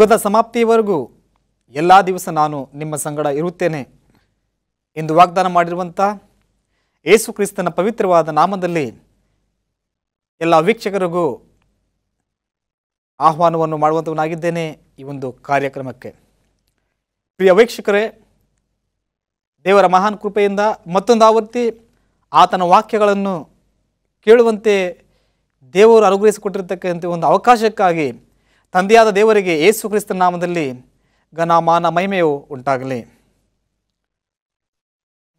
ಯುಗದ ಸಮಾಪ್ತಿಯವರೆಗೂ ಎಲ್ಲ ದಿವಸ ನಾನು ನಿಮ್ಮ ಸಂಗಡ ಇರುತ್ತೇನೆ ಎಂದು ವಾಗ್ದಾನ ಮಾಡಿರುವಂಥ ಯೇಸು ಕ್ರಿಸ್ತನ ಪವಿತ್ರವಾದ ನಾಮದಲ್ಲಿ ಎಲ್ಲ ವೀಕ್ಷಕರಿಗೂ ಆಹ್ವಾನವನ್ನು ಮಾಡುವಂಥವನಾಗಿದ್ದೇನೆ ಈ ಒಂದು ಕಾರ್ಯಕ್ರಮಕ್ಕೆ ಪ್ರಿಯ ವೀಕ್ಷಕರೇ ದೇವರ ಮಹಾನ್ ಕೃಪೆಯಿಂದ ಮತ್ತೊಂದು ಆವೃತ್ತಿ ಆತನ ವಾಕ್ಯಗಳನ್ನು ಕೇಳುವಂತೆ ದೇವರು ಅನುಗ್ರಹಿಸಿಕೊಟ್ಟಿರ್ತಕ್ಕಂಥ ಒಂದು ಅವಕಾಶಕ್ಕಾಗಿ ತಂದೆಯಾದ ದೇವರಿಗೆ ಯೇಸು ಕ್ರಿಸ್ತನ ನಾಮದಲ್ಲಿ ಘನಮಾನ ಮಹಿಮೆಯು ಉಂಟಾಗಲಿ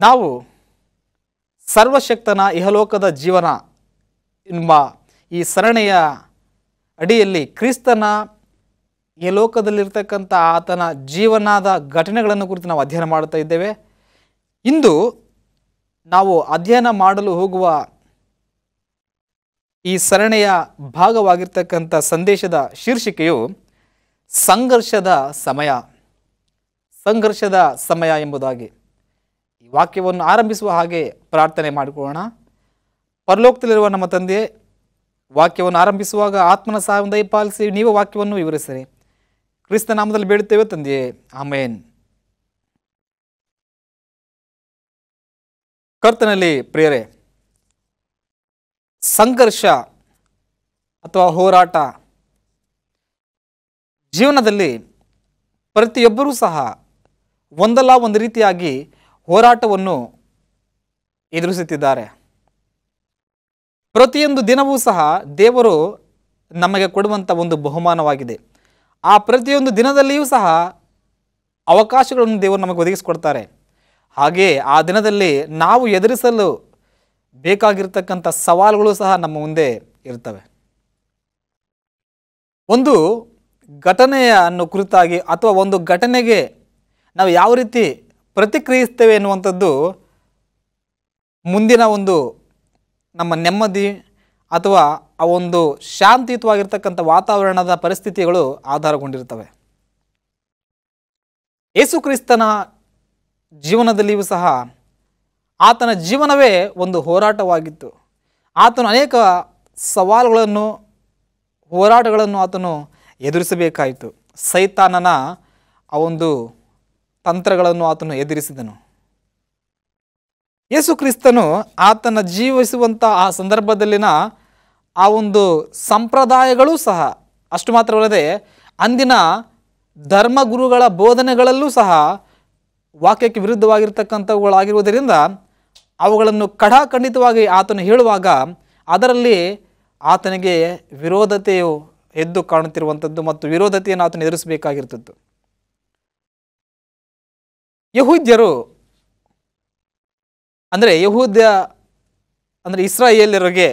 ನಾವು ಸರ್ವಶಕ್ತನ ಇಹಲೋಕದ ಜೀವನ ಎಂಬ ಈ ಸರಣಿಯ ಅಡಿಯಲ್ಲಿ ಕ್ರಿಸ್ತನ ಇಹಲೋಕದಲ್ಲಿರ್ತಕ್ಕಂಥ ಆತನ ಜೀವನದ ಘಟನೆಗಳನ್ನು ಕುರಿತು ನಾವು ಅಧ್ಯಯನ ಮಾಡ್ತಾ ಇದ್ದೇವೆ ಇಂದು ನಾವು ಅಧ್ಯಯನ ಮಾಡಲು ಹೋಗುವ ಈ ಸರಣಿಯ ಭಾಗವಾಗಿರ್ತಕ್ಕಂಥ ಸಂದೇಶದ ಶೀರ್ಷಿಕೆಯು ಸಂಘರ್ಷದ ಸಮಯ ಸಂಘರ್ಷದ ಸಮಯ ಎಂಬುದಾಗಿ ಈ ವಾಕ್ಯವನ್ನು ಆರಂಭಿಸುವ ಹಾಗೆ ಪ್ರಾರ್ಥನೆ ಮಾಡಿಕೊಳ್ಳೋಣ ಪರಲೋಕದಲ್ಲಿರುವ ನಮ್ಮ ತಂದೆ ವಾಕ್ಯವನ್ನು ಆರಂಭಿಸುವಾಗ ಆತ್ಮನ ಸಹಾಯದ ಪಾಲಿಸಿ ನೀವು ವಾಕ್ಯವನ್ನು ವಿವರಿಸಿರಿ ಕ್ರಿಸ್ತ ನಾಮದಲ್ಲಿ ಬೇಡುತ್ತೇವೆ ತಂದೆಯೇ ಆಮೇನ್ ಕರ್ತನಲ್ಲಿ ಪ್ರಿಯರೇ ಸಂಘರ್ಷ ಅಥವಾ ಹೋರಾಟ ಜೀವನದಲ್ಲಿ ಪ್ರತಿಯೊಬ್ಬರೂ ಸಹ ಒಂದಲ್ಲ ಒಂದು ರೀತಿಯಾಗಿ ಹೋರಾಟವನ್ನು ಎದುರಿಸುತ್ತಿದ್ದಾರೆ ಪ್ರತಿಯೊಂದು ದಿನವೂ ಸಹ ದೇವರು ನಮಗೆ ಕೊಡುವಂಥ ಒಂದು ಬಹುಮಾನವಾಗಿದೆ ಆ ಪ್ರತಿಯೊಂದು ದಿನದಲ್ಲಿಯೂ ಸಹ ಅವಕಾಶಗಳನ್ನು ದೇವರು ನಮಗೆ ಒದಗಿಸಿಕೊಡ್ತಾರೆ ಹಾಗೆಯೇ ಆ ದಿನದಲ್ಲಿ ನಾವು ಎದುರಿಸಲು ಬೇಕಾಗಿರ್ತಕ್ಕಂಥ ಸವಾಲುಗಳು ಸಹ ನಮ್ಮ ಮುಂದೆ ಇರ್ತವೆ ಒಂದು ಘಟನೆಯನ್ನು ಕುರಿತಾಗಿ ಅಥವಾ ಒಂದು ಘಟನೆಗೆ ನಾವು ಯಾವ ರೀತಿ ಪ್ರತಿಕ್ರಿಯಿಸ್ತೇವೆ ಎನ್ನುವಂಥದ್ದು ಮುಂದಿನ ಒಂದು ನಮ್ಮ ನೆಮ್ಮದಿ ಅಥವಾ ಆ ಒಂದು ಶಾಂತಿಯುತವಾಗಿರ್ತಕ್ಕಂಥ ವಾತಾವರಣದ ಪರಿಸ್ಥಿತಿಗಳು ಆಧಾರಗೊಂಡಿರ್ತವೆ ಯೇಸುಕ್ರಿಸ್ತನ ಜೀವನದಲ್ಲಿಯೂ ಸಹ ಆತನ ಜೀವನವೇ ಒಂದು ಹೋರಾಟವಾಗಿತ್ತು ಆತನು ಅನೇಕ ಸವಾಲುಗಳನ್ನು ಹೋರಾಟಗಳನ್ನು ಆತನು ಎದುರಿಸಬೇಕಾಯಿತು ಸೈತಾನನ ಆ ಒಂದು ತಂತ್ರಗಳನ್ನು ಆತನು ಎದುರಿಸಿದನು ಯೇಸು ಕ್ರಿಸ್ತನು ಆತನ ಜೀವಿಸುವಂಥ ಆ ಸಂದರ್ಭದಲ್ಲಿನ ಆ ಒಂದು ಸಂಪ್ರದಾಯಗಳೂ ಸಹ ಅಷ್ಟು ಮಾತ್ರವಲ್ಲದೆ ಅಂದಿನ ಧರ್ಮಗುರುಗಳ ಬೋಧನೆಗಳಲ್ಲೂ ಸಹ ವಾಕ್ಯಕ್ಕೆ ವಿರುದ್ಧವಾಗಿರ್ತಕ್ಕಂಥವುಗಳಾಗಿರುವುದರಿಂದ ಅವುಗಳನ್ನು ಖಡಾಖಂಡಿತವಾಗಿ ಆತನು ಹೇಳುವಾಗ ಅದರಲ್ಲಿ ಆತನಿಗೆ ವಿರೋಧತೆಯು ಎದ್ದು ಕಾಣುತ್ತಿರುವಂಥದ್ದು ಮತ್ತು ವಿರೋಧತೆಯನ್ನು ಆತನು ಎದುರಿಸಬೇಕಾಗಿರ್ತದ್ದು ಯಹೂದ್ಯರು ಅಂದರೆ ಯಹೂದ್ಯ ಅಂದರೆ ಇಸ್ರಾಯೇಲರಿಗೆ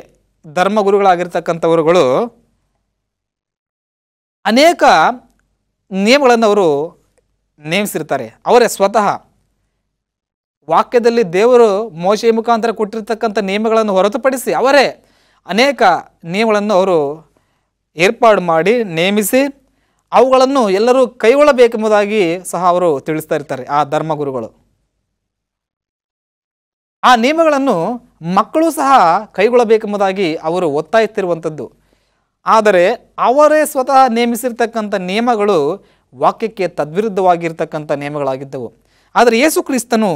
ಧರ್ಮಗುರುಗಳಾಗಿರ್ತಕ್ಕಂಥವರುಗಳು ಅನೇಕ ನಿಯಮಗಳನ್ನು ಅವರು ನೇಮಿಸಿರ್ತಾರೆ ಅವರೇ ಸ್ವತಃ ವಾಕ್ಯದಲ್ಲಿ ದೇವರು ಮೋಶೆ ಮುಖಾಂತರ ಕೊಟ್ಟಿರ್ತಕ್ಕಂಥ ನಿಯಮಗಳನ್ನು ಹೊರತುಪಡಿಸಿ ಅವರೇ ಅನೇಕ ನಿಯಮಗಳನ್ನು ಅವರು ಏರ್ಪಾಡು ಮಾಡಿ ನೇಮಿಸಿ ಅವುಗಳನ್ನು ಎಲ್ಲರೂ ಕೈಗೊಳ್ಳಬೇಕೆಂಬುದಾಗಿ ಸಹ ಅವರು ತಿಳಿಸ್ತಾ ಇರ್ತಾರೆ ಆ ಧರ್ಮಗುರುಗಳು ಆ ನಿಯಮಗಳನ್ನು ಮಕ್ಕಳು ಸಹ ಕೈಗೊಳ್ಳಬೇಕೆಂಬುದಾಗಿ ಅವರು ಒತ್ತಾಯುತ್ತಿರುವಂಥದ್ದು ಆದರೆ ಅವರೇ ಸ್ವತಃ ನೇಮಿಸಿರ್ತಕ್ಕಂಥ ನಿಯಮಗಳು ವಾಕ್ಯಕ್ಕೆ ತದ್ವಿರುದ್ಧವಾಗಿರ್ತಕ್ಕಂಥ ನಿಯಮಗಳಾಗಿದ್ದವು ಆದರೆ ಯೇಸು ಕ್ರಿಸ್ತನು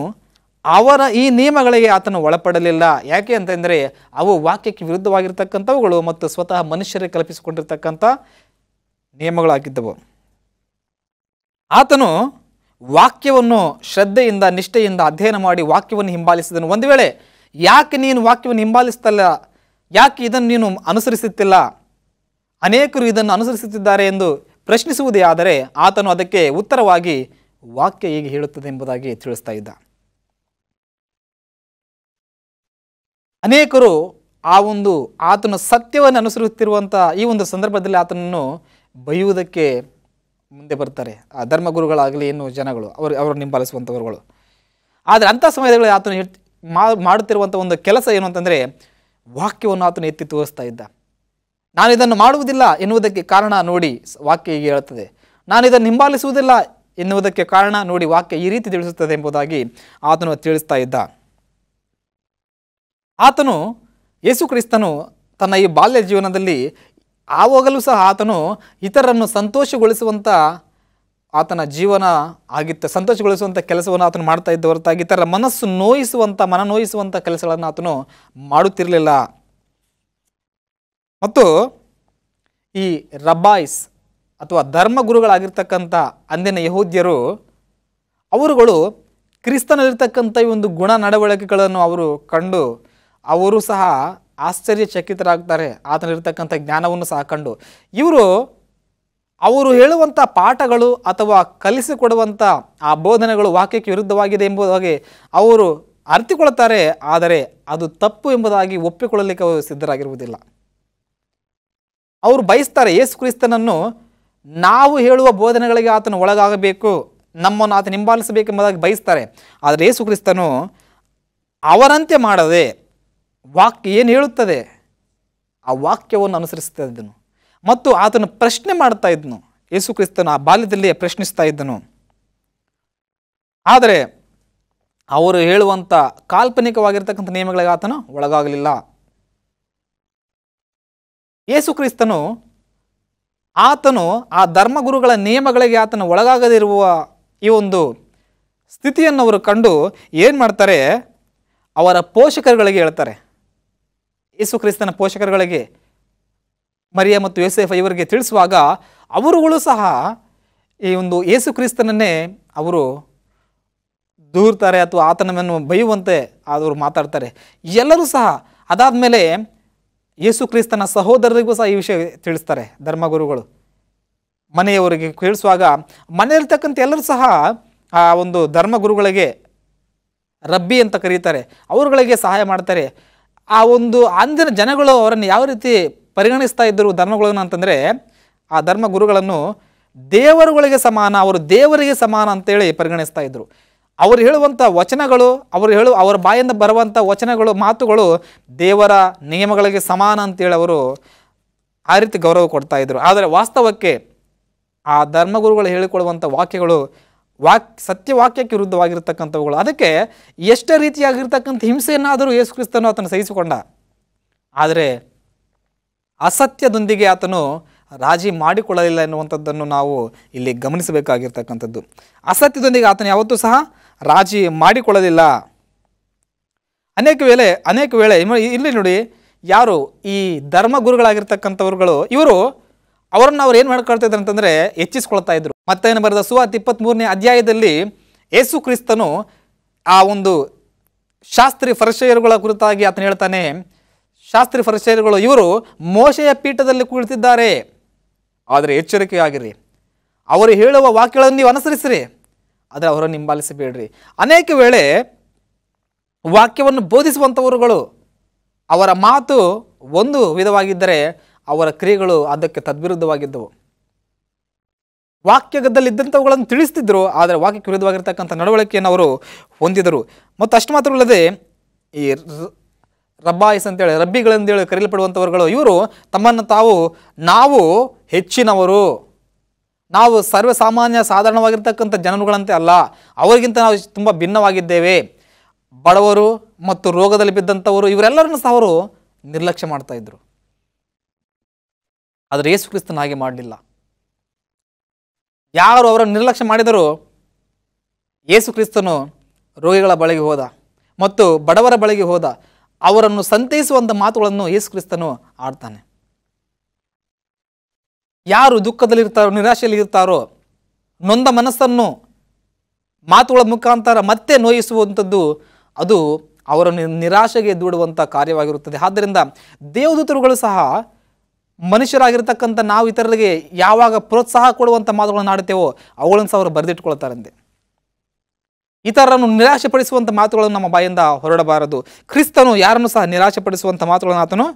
ಅವರ ಈ ನಿಯಮಗಳಿಗೆ ಆತನು ಒಳಪಡಲಿಲ್ಲ ಯಾಕೆ ಅಂತಂದರೆ ಅವು ವಾಕ್ಯಕ್ಕೆ ವಿರುದ್ಧವಾಗಿರ್ತಕ್ಕಂಥವುಗಳು ಮತ್ತು ಸ್ವತಃ ಮನುಷ್ಯರೇ ಕಲ್ಪಿಸಿಕೊಂಡಿರ್ತಕ್ಕಂಥ ನಿಯಮಗಳಾಗಿದ್ದವು ಆತನು ವಾಕ್ಯವನ್ನು ಶ್ರದ್ಧೆಯಿಂದ ನಿಷ್ಠೆಯಿಂದ ಅಧ್ಯಯನ ಮಾಡಿ ವಾಕ್ಯವನ್ನು ಹಿಂಬಾಲಿಸಿದನು ಒಂದು ವೇಳೆ ಯಾಕೆ ನೀನು ವಾಕ್ಯವನ್ನು ಹಿಂಬಾಲಿಸ್ತಲ್ಲ ಯಾಕೆ ಇದನ್ನು ನೀನು ಅನುಸರಿಸುತ್ತಿಲ್ಲ ಅನೇಕರು ಇದನ್ನು ಅನುಸರಿಸುತ್ತಿದ್ದಾರೆ ಎಂದು ಪ್ರಶ್ನಿಸುವುದೇ ಆದರೆ ಆತನು ಅದಕ್ಕೆ ಉತ್ತರವಾಗಿ ವಾಕ್ಯ ಹೀಗೆ ಹೇಳುತ್ತದೆ ಎಂಬುದಾಗಿ ತಿಳಿಸ್ತಾ ಇದ್ದ ಅನೇಕರು ಆ ಒಂದು ಆತನ ಸತ್ಯವನ್ನು ಅನುಸರಿಸುತ್ತಿರುವಂಥ ಈ ಒಂದು ಸಂದರ್ಭದಲ್ಲಿ ಆತನನ್ನು ಬೈಯುವುದಕ್ಕೆ ಮುಂದೆ ಬರ್ತಾರೆ ಆ ಧರ್ಮಗುರುಗಳಾಗಲಿ ಏನು ಜನಗಳು ಅವರು ಅವರು ನಿಂಬಾಲಿಸುವಂಥವರುಗಳು ಆದರೆ ಅಂಥ ಸಮಯದಲ್ಲಿ ಆತನು ಮಾಡುತ್ತಿರುವಂಥ ಒಂದು ಕೆಲಸ ಏನು ಅಂತಂದರೆ ವಾಕ್ಯವನ್ನು ಆತನು ಎತ್ತಿ ತೋರಿಸ್ತಾ ಇದ್ದ ನಾನು ಇದನ್ನು ಮಾಡುವುದಿಲ್ಲ ಎನ್ನುವುದಕ್ಕೆ ಕಾರಣ ನೋಡಿ ವಾಕ್ಯ ಹೀಗೆ ಹೇಳುತ್ತದೆ ನಾನು ಇದನ್ನು ಹಿಂಬಾಲಿಸುವುದಿಲ್ಲ ಎನ್ನುವುದಕ್ಕೆ ಕಾರಣ ನೋಡಿ ವಾಕ್ಯ ಈ ರೀತಿ ತಿಳಿಸುತ್ತದೆ ಎಂಬುದಾಗಿ ಆತನು ತಿಳಿಸ್ತಾ ಇದ್ದ ಆತನು ಕ್ರಿಸ್ತನು ತನ್ನ ಈ ಬಾಲ್ಯ ಜೀವನದಲ್ಲಿ ಆವಾಗಲೂ ಸಹ ಆತನು ಇತರರನ್ನು ಸಂತೋಷಗೊಳಿಸುವಂಥ ಆತನ ಜೀವನ ಆಗಿತ್ತು ಸಂತೋಷಗೊಳಿಸುವಂಥ ಕೆಲಸವನ್ನು ಆತನು ಮಾಡ್ತಾ ಇದ್ದ ಹೊರತಾಗಿ ಇತರ ಮನಸ್ಸು ನೋಯಿಸುವಂಥ ಮನನೋಯಿಸುವಂಥ ಕೆಲಸಗಳನ್ನು ಆತನು ಮಾಡುತ್ತಿರಲಿಲ್ಲ ಮತ್ತು ಈ ರಬ್ಬಾಯಿಸ್ ಅಥವಾ ಧರ್ಮಗುರುಗಳಾಗಿರ್ತಕ್ಕಂಥ ಅಂದಿನ ಯಹೂದ್ಯರು ಅವರುಗಳು ಕ್ರಿಸ್ತನಲ್ಲಿರ್ತಕ್ಕಂಥ ಈ ಒಂದು ಗುಣ ನಡವಳಿಕೆಗಳನ್ನು ಅವರು ಕಂಡು ಅವರು ಸಹ ಆಶ್ಚರ್ಯಚಕಿತರಾಗ್ತಾರೆ ಆತನಿರ್ತಕ್ಕಂಥ ಜ್ಞಾನವನ್ನು ಸಾಕೊಂಡು ಇವರು ಅವರು ಹೇಳುವಂಥ ಪಾಠಗಳು ಅಥವಾ ಕಲಿಸಿಕೊಡುವಂಥ ಆ ಬೋಧನೆಗಳು ವಾಕ್ಯಕ್ಕೆ ವಿರುದ್ಧವಾಗಿದೆ ಎಂಬುದಾಗಿ ಅವರು ಅರ್ಥಿಕೊಳ್ತಾರೆ ಆದರೆ ಅದು ತಪ್ಪು ಎಂಬುದಾಗಿ ಒಪ್ಪಿಕೊಳ್ಳಲಿಕ್ಕೆ ಅವರು ಸಿದ್ಧರಾಗಿರುವುದಿಲ್ಲ ಅವರು ಬಯಸ್ತಾರೆ ಯೇಸು ಕ್ರಿಸ್ತನನ್ನು ನಾವು ಹೇಳುವ ಬೋಧನೆಗಳಿಗೆ ಆತನು ಒಳಗಾಗಬೇಕು ನಮ್ಮನ್ನು ಆತ ಹಿಂಬಾಲಿಸಬೇಕೆಂಬುದಾಗಿ ಬಯಸ್ತಾರೆ ಆದರೆ ಯೇಸು ಕ್ರಿಸ್ತನು ಅವರಂತೆ ಮಾಡದೆ ವಾಕ್ಯ ಏನು ಹೇಳುತ್ತದೆ ಆ ವಾಕ್ಯವನ್ನು ಅನುಸರಿಸ್ತಾ ಇದ್ದನು ಮತ್ತು ಆತನು ಪ್ರಶ್ನೆ ಮಾಡ್ತಾ ಇದ್ದನು ಯೇಸು ಕ್ರಿಸ್ತನು ಆ ಬಾಲ್ಯದಲ್ಲಿಯೇ ಪ್ರಶ್ನಿಸ್ತಾ ಇದ್ದನು ಆದರೆ ಅವರು ಹೇಳುವಂಥ ಕಾಲ್ಪನಿಕವಾಗಿರ್ತಕ್ಕಂಥ ನಿಯಮಗಳಿಗೆ ಆತನು ಒಳಗಾಗಲಿಲ್ಲ ಯೇಸು ಕ್ರಿಸ್ತನು ಆತನು ಆ ಧರ್ಮಗುರುಗಳ ನಿಯಮಗಳಿಗೆ ಆತನು ಒಳಗಾಗದಿರುವ ಈ ಒಂದು ಸ್ಥಿತಿಯನ್ನು ಅವರು ಕಂಡು ಏನು ಮಾಡ್ತಾರೆ ಅವರ ಪೋಷಕರುಗಳಿಗೆ ಹೇಳ್ತಾರೆ ಯೇಸು ಕ್ರಿಸ್ತನ ಪೋಷಕರುಗಳಿಗೆ ಮರಿಯ ಮತ್ತು ಯೋಸೆಫ್ ಇವರಿಗೆ ತಿಳಿಸುವಾಗ ಅವರುಗಳು ಸಹ ಈ ಒಂದು ಯೇಸು ಕ್ರಿಸ್ತನನ್ನೇ ಅವರು ದೂರ್ತಾರೆ ಅಥವಾ ಆತನವನ್ನು ಬೈಯುವಂತೆ ಆದವರು ಮಾತಾಡ್ತಾರೆ ಎಲ್ಲರೂ ಸಹ ಅದಾದ ಮೇಲೆ ಯೇಸು ಕ್ರಿಸ್ತನ ಸಹೋದರರಿಗೂ ಸಹ ಈ ವಿಷಯ ತಿಳಿಸ್ತಾರೆ ಧರ್ಮಗುರುಗಳು ಮನೆಯವರಿಗೆ ಕೇಳಿಸುವಾಗ ಮನೆಯಲ್ಲಿರ್ತಕ್ಕಂಥ ಎಲ್ಲರೂ ಸಹ ಆ ಒಂದು ಧರ್ಮಗುರುಗಳಿಗೆ ರಬ್ಬಿ ಅಂತ ಕರೀತಾರೆ ಅವರುಗಳಿಗೆ ಸಹಾಯ ಮಾಡ್ತಾರೆ ಆ ಒಂದು ಅಂದಿನ ಜನಗಳು ಅವರನ್ನು ಯಾವ ರೀತಿ ಪರಿಗಣಿಸ್ತಾ ಇದ್ದರು ಧರ್ಮಗಳನ್ನು ಅಂತಂದರೆ ಆ ಧರ್ಮ ಗುರುಗಳನ್ನು ದೇವರುಗಳಿಗೆ ಸಮಾನ ಅವರು ದೇವರಿಗೆ ಸಮಾನ ಅಂತೇಳಿ ಪರಿಗಣಿಸ್ತಾ ಇದ್ದರು ಅವರು ಹೇಳುವಂಥ ವಚನಗಳು ಅವರು ಹೇಳು ಅವರ ಬಾಯಿಂದ ಬರುವಂಥ ವಚನಗಳು ಮಾತುಗಳು ದೇವರ ನಿಯಮಗಳಿಗೆ ಸಮಾನ ಅಂತೇಳಿ ಅವರು ಆ ರೀತಿ ಗೌರವ ಕೊಡ್ತಾ ಇದ್ದರು ಆದರೆ ವಾಸ್ತವಕ್ಕೆ ಆ ಧರ್ಮಗುರುಗಳು ಹೇಳಿಕೊಳ್ಳುವಂಥ ವಾಕ್ಯಗಳು ವಾಕ್ ಸತ್ಯವಾಕ್ಯಕ್ಕೆ ವಿರುದ್ಧವಾಗಿರ್ತಕ್ಕಂಥವುಗಳು ಅದಕ್ಕೆ ಎಷ್ಟು ರೀತಿಯಾಗಿರ್ತಕ್ಕಂಥ ಹಿಂಸೆಯನ್ನಾದರೂ ಯೇಸು ಕ್ರಿಸ್ತನು ಆತನು ಸಹಿಸಿಕೊಂಡ ಆದರೆ ಅಸತ್ಯದೊಂದಿಗೆ ಆತನು ರಾಜಿ ಮಾಡಿಕೊಳ್ಳಲಿಲ್ಲ ಎನ್ನುವಂಥದ್ದನ್ನು ನಾವು ಇಲ್ಲಿ ಗಮನಿಸಬೇಕಾಗಿರ್ತಕ್ಕಂಥದ್ದು ಅಸತ್ಯದೊಂದಿಗೆ ಆತನು ಯಾವತ್ತೂ ಸಹ ರಾಜಿ ಮಾಡಿಕೊಳ್ಳಲಿಲ್ಲ ಅನೇಕ ವೇಳೆ ಅನೇಕ ವೇಳೆ ಇಲ್ಲಿ ನೋಡಿ ಯಾರು ಈ ಧರ್ಮಗುರುಗಳಾಗಿರ್ತಕ್ಕಂಥವ್ರುಗಳು ಇವರು ಅವರನ್ನು ಅವ್ರು ಏನು ಮಾಡ್ಕೊಳ್ತಾ ಇದ್ರು ಅಂತಂದರೆ ಹೆಚ್ಚಿಸ್ಕೊಳ್ತಾ ಇದ್ರು ಮತ್ತೇನು ಬರೆದ ಸುವಾತ್ ಇಪ್ಪತ್ತ್ಮೂರನೇ ಅಧ್ಯಾಯದಲ್ಲಿ ಯೇಸು ಕ್ರಿಸ್ತನು ಆ ಒಂದು ಶಾಸ್ತ್ರಿ ಫರಿಷೆಯರುಗಳ ಕುರಿತಾಗಿ ಆತನು ಹೇಳ್ತಾನೆ ಶಾಸ್ತ್ರಿ ಫರಿಷೆಯರುಗಳು ಇವರು ಮೋಶೆಯ ಪೀಠದಲ್ಲಿ ಕುಳಿತಿದ್ದಾರೆ ಆದರೆ ಎಚ್ಚರಿಕೆಯಾಗಿರಿ ಅವರು ಹೇಳುವ ವಾಕ್ಯಗಳನ್ನು ನೀವು ಅನುಸರಿಸಿರಿ ಆದರೆ ಅವರನ್ನು ಹಿಂಬಾಲಿಸಬೇಡ್ರಿ ಅನೇಕ ವೇಳೆ ವಾಕ್ಯವನ್ನು ಬೋಧಿಸುವಂಥವರುಗಳು ಅವರ ಮಾತು ಒಂದು ವಿಧವಾಗಿದ್ದರೆ ಅವರ ಕ್ರಿಯೆಗಳು ಅದಕ್ಕೆ ತದ್ವಿರುದ್ಧವಾಗಿದ್ದವು ವಾಕ್ಯದಲ್ಲಿದ್ದಂಥವುಗಳನ್ನು ತಿಳಿಸ್ತಿದ್ದರು ಆದರೆ ವಾಕ್ಯಕ್ಕೆ ವಿರುದ್ಧವಾಗಿರ್ತಕ್ಕಂಥ ನಡವಳಿಕೆಯನ್ನು ಅವರು ಹೊಂದಿದರು ಮತ್ತು ಅಷ್ಟು ಮಾತ್ರವಲ್ಲದೆ ಈ ರಬ್ಬಾಯಿಸ್ ಅಂತೇಳಿ ರಬ್ಬಿಗಳಂತೇಳಿ ಕರೆಯಲ್ಪಡುವಂಥವರುಗಳು ಇವರು ತಮ್ಮನ್ನು ತಾವು ನಾವು ಹೆಚ್ಚಿನವರು ನಾವು ಸರ್ವಸಾಮಾನ್ಯ ಸಾಧಾರಣವಾಗಿರ್ತಕ್ಕಂಥ ಜನರುಗಳಂತೆ ಅಲ್ಲ ಅವರಿಗಿಂತ ನಾವು ತುಂಬ ಭಿನ್ನವಾಗಿದ್ದೇವೆ ಬಡವರು ಮತ್ತು ರೋಗದಲ್ಲಿ ಬಿದ್ದಂಥವರು ಇವರೆಲ್ಲರನ್ನು ಸಹ ಅವರು ನಿರ್ಲಕ್ಷ್ಯ ಮಾಡ್ತಾಯಿದ್ರು ಆದರೆ ಯೇಸು ಕ್ರಿಸ್ತನ ಹಾಗೆ ಮಾಡಲಿಲ್ಲ ಯಾರು ಅವರನ್ನು ನಿರ್ಲಕ್ಷ್ಯ ಮಾಡಿದರೂ ಯೇಸು ಕ್ರಿಸ್ತನು ರೋಗಿಗಳ ಬಳಿಗೆ ಹೋದ ಮತ್ತು ಬಡವರ ಬಳಿಗೆ ಹೋದ ಅವರನ್ನು ಸಂತೈಸುವಂಥ ಮಾತುಗಳನ್ನು ಯೇಸು ಕ್ರಿಸ್ತನು ಆಡ್ತಾನೆ ಯಾರು ದುಃಖದಲ್ಲಿರ್ತಾರೋ ನಿರಾಶೆಯಲ್ಲಿರ್ತಾರೋ ನೊಂದ ಮನಸ್ಸನ್ನು ಮಾತುಗಳ ಮುಖಾಂತರ ಮತ್ತೆ ನೋಯಿಸುವಂಥದ್ದು ಅದು ಅವರನ್ನು ನಿರಾಶೆಗೆ ದೂಡುವಂಥ ಕಾರ್ಯವಾಗಿರುತ್ತದೆ ಆದ್ದರಿಂದ ದೇವದೂತರುಗಳು ಸಹ ಮನುಷ್ಯರಾಗಿರ್ತಕ್ಕಂಥ ನಾವು ಇತರರಿಗೆ ಯಾವಾಗ ಪ್ರೋತ್ಸಾಹ ಕೊಡುವಂಥ ಮಾತುಗಳನ್ನು ಆಡುತ್ತೇವೋ ಅವುಗಳನ್ನು ಸಹ ಅವರು ಬರೆದಿಟ್ಕೊಳ್ತಾರಂತೆ ಇತರರನ್ನು ನಿರಾಶೆಪಡಿಸುವಂಥ ಮಾತುಗಳನ್ನು ನಮ್ಮ ಬಾಯಿಂದ ಹೊರಡಬಾರದು ಕ್ರಿಸ್ತನು ಯಾರನ್ನು ಸಹ ಪಡಿಸುವಂಥ ಮಾತುಗಳನ್ನು ಆತನು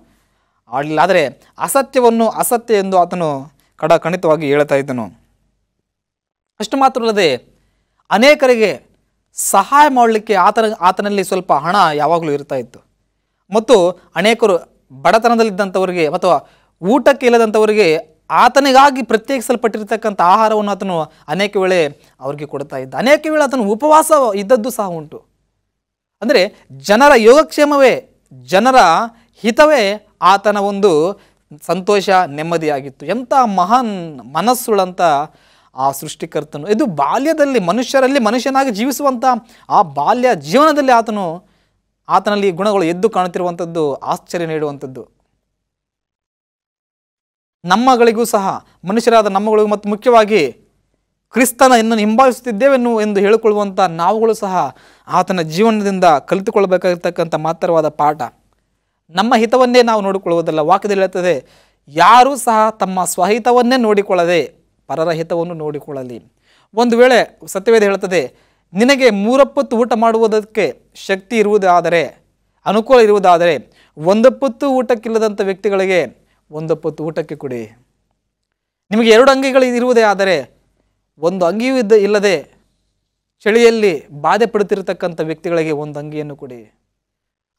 ಆಡಲಿಲ್ಲ ಆದರೆ ಅಸತ್ಯವನ್ನು ಅಸತ್ಯ ಎಂದು ಆತನು ಕಡ ಹೇಳ್ತಾ ಇದ್ದನು ಅಷ್ಟು ಅಲ್ಲದೆ ಅನೇಕರಿಗೆ ಸಹಾಯ ಮಾಡಲಿಕ್ಕೆ ಆತನ ಆತನಲ್ಲಿ ಸ್ವಲ್ಪ ಹಣ ಯಾವಾಗಲೂ ಇರ್ತಾ ಇತ್ತು ಮತ್ತು ಅನೇಕರು ಬಡತನದಲ್ಲಿದ್ದಂಥವರಿಗೆ ಅಥವಾ ಊಟಕ್ಕೆ ಇಲ್ಲದಂಥವರಿಗೆ ಆತನಿಗಾಗಿ ಪ್ರತ್ಯೇಕಿಸಲ್ಪಟ್ಟಿರ್ತಕ್ಕಂಥ ಆಹಾರವನ್ನು ಆತನು ಅನೇಕ ವೇಳೆ ಅವರಿಗೆ ಕೊಡ್ತಾ ಇದ್ದ ಅನೇಕ ವೇಳೆ ಆತನು ಉಪವಾಸ ಇದ್ದದ್ದು ಸಹ ಉಂಟು ಅಂದರೆ ಜನರ ಯೋಗಕ್ಷೇಮವೇ ಜನರ ಹಿತವೇ ಆತನ ಒಂದು ಸಂತೋಷ ನೆಮ್ಮದಿಯಾಗಿತ್ತು ಎಂಥ ಮಹಾನ್ ಮನಸ್ಸುಳಂಥ ಆ ಸೃಷ್ಟಿಕರ್ತನು ಇದು ಬಾಲ್ಯದಲ್ಲಿ ಮನುಷ್ಯರಲ್ಲಿ ಮನುಷ್ಯನಾಗಿ ಜೀವಿಸುವಂಥ ಆ ಬಾಲ್ಯ ಜೀವನದಲ್ಲಿ ಆತನು ಆತನಲ್ಲಿ ಗುಣಗಳು ಎದ್ದು ಕಾಣುತ್ತಿರುವಂಥದ್ದು ಆಶ್ಚರ್ಯ ನೀಡುವಂಥದ್ದು ನಮ್ಮಗಳಿಗೂ ಸಹ ಮನುಷ್ಯರಾದ ನಮ್ಮಗಳಿಗೂ ಮತ್ತು ಮುಖ್ಯವಾಗಿ ಕ್ರಿಸ್ತನ ಇನ್ನು ಹಿಂಬಾಲಿಸುತ್ತಿದ್ದೇವೆ ಎಂದು ಹೇಳಿಕೊಳ್ಳುವಂಥ ನಾವುಗಳು ಸಹ ಆತನ ಜೀವನದಿಂದ ಕಲಿತುಕೊಳ್ಳಬೇಕಾಗಿರ್ತಕ್ಕಂಥ ಮಾತ್ರವಾದ ಪಾಠ ನಮ್ಮ ಹಿತವನ್ನೇ ನಾವು ನೋಡಿಕೊಳ್ಳುವುದಲ್ಲ ವಾಕ್ಯದಲ್ಲಿ ಹೇಳ್ತದೆ ಯಾರೂ ಸಹ ತಮ್ಮ ಸ್ವಹಿತವನ್ನೇ ನೋಡಿಕೊಳ್ಳದೆ ಪರರ ಹಿತವನ್ನು ನೋಡಿಕೊಳ್ಳಲಿ ಒಂದು ವೇಳೆ ಸತ್ಯವೇದ ಹೇಳುತ್ತದೆ ನಿನಗೆ ಮೂರಪ್ಪತ್ತು ಊಟ ಮಾಡುವುದಕ್ಕೆ ಶಕ್ತಿ ಇರುವುದಾದರೆ ಅನುಕೂಲ ಇರುವುದಾದರೆ ಒಂದಪ್ಪತ್ತು ಊಟಕ್ಕಿಲ್ಲದಂಥ ವ್ಯಕ್ತಿಗಳಿಗೆ ಒಂದಪ್ಪತ್ತು ಊಟಕ್ಕೆ ಕೊಡಿ ನಿಮಗೆ ಎರಡು ಅಂಗಿಗಳು ಇರುವುದೇ ಆದರೆ ಒಂದು ಅಂಗಿಯೂ ಇದ್ದ ಇಲ್ಲದೆ ಚಳಿಯಲ್ಲಿ ಬಾಧೆ ಪಡುತ್ತಿರತಕ್ಕಂಥ ವ್ಯಕ್ತಿಗಳಿಗೆ ಒಂದು ಅಂಗಿಯನ್ನು ಕೊಡಿ